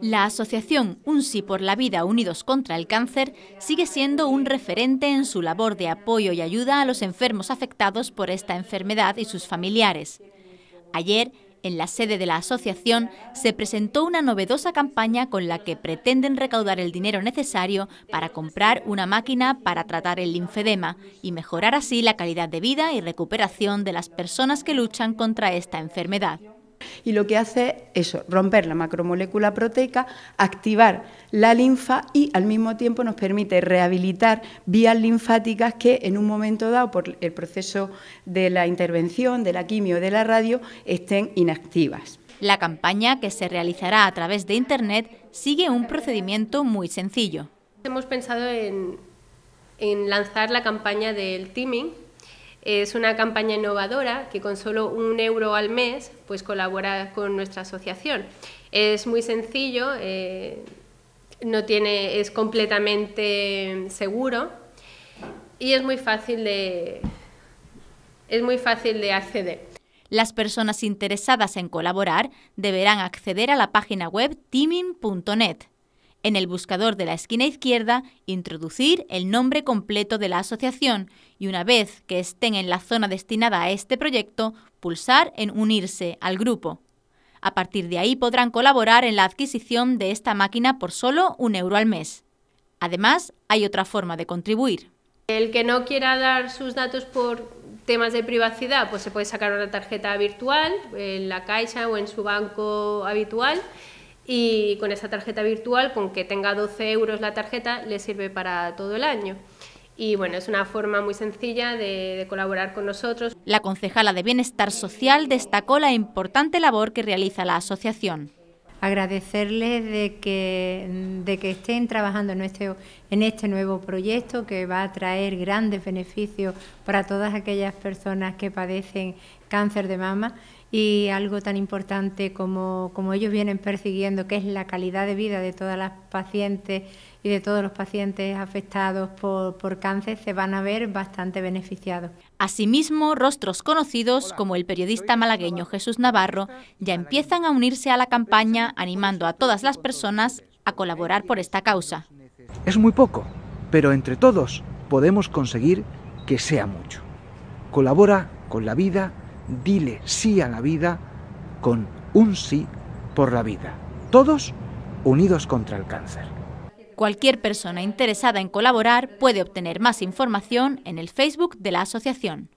La asociación UNSI por la Vida Unidos contra el Cáncer sigue siendo un referente en su labor de apoyo y ayuda a los enfermos afectados por esta enfermedad y sus familiares. Ayer, en la sede de la asociación, se presentó una novedosa campaña con la que pretenden recaudar el dinero necesario para comprar una máquina para tratar el linfedema y mejorar así la calidad de vida y recuperación de las personas que luchan contra esta enfermedad y lo que hace es romper la macromolécula proteica, activar la linfa y al mismo tiempo nos permite rehabilitar vías linfáticas que en un momento dado por el proceso de la intervención, de la quimio, de la radio, estén inactivas. La campaña, que se realizará a través de Internet, sigue un procedimiento muy sencillo. Hemos pensado en, en lanzar la campaña del teaming, es una campaña innovadora que con solo un euro al mes pues colabora con nuestra asociación. Es muy sencillo, eh, es completamente seguro y es muy fácil es muy fácil de acceder. Las personas interesadas en colaborar deberán acceder a la página web teaming.net. En el buscador de la esquina izquierda, introducir el nombre completo de la asociación y una vez que estén en la zona destinada a este proyecto, pulsar en Unirse al grupo. A partir de ahí podrán colaborar en la adquisición de esta máquina por solo un euro al mes. Además, hay otra forma de contribuir. El que no quiera dar sus datos por temas de privacidad, pues se puede sacar una tarjeta virtual en la caixa o en su banco habitual y con esa tarjeta virtual, con que tenga 12 euros la tarjeta, le sirve para todo el año. Y bueno, es una forma muy sencilla de, colaborar con nosotros. La concejala de Bienestar Social destacó la importante labor que realiza la asociación. Agradecerles de que, de que estén trabajando en este, en este nuevo proyecto que va a traer grandes beneficios para todas aquellas personas que padecen cáncer de mama y algo tan importante como, ellos vienen persiguiendo, que es la calidad de vida de todas las pacientes y de todos los pacientes afectados por, cáncer se van a ver bastante beneficiados. Asimismo, rostros conocidos como el periodista malagueño Jesús Navarro ya empiezan a unirse a la campaña animando a todas las personas a colaborar por esta causa. Es muy poco, pero entre todos podemos conseguir que sea mucho. Colabora con la vida dile sí a la vida con un sí por la vida. Todos unidos contra el cáncer. Cualquier persona interesada en colaborar puede obtener más información en el Facebook de la asociación.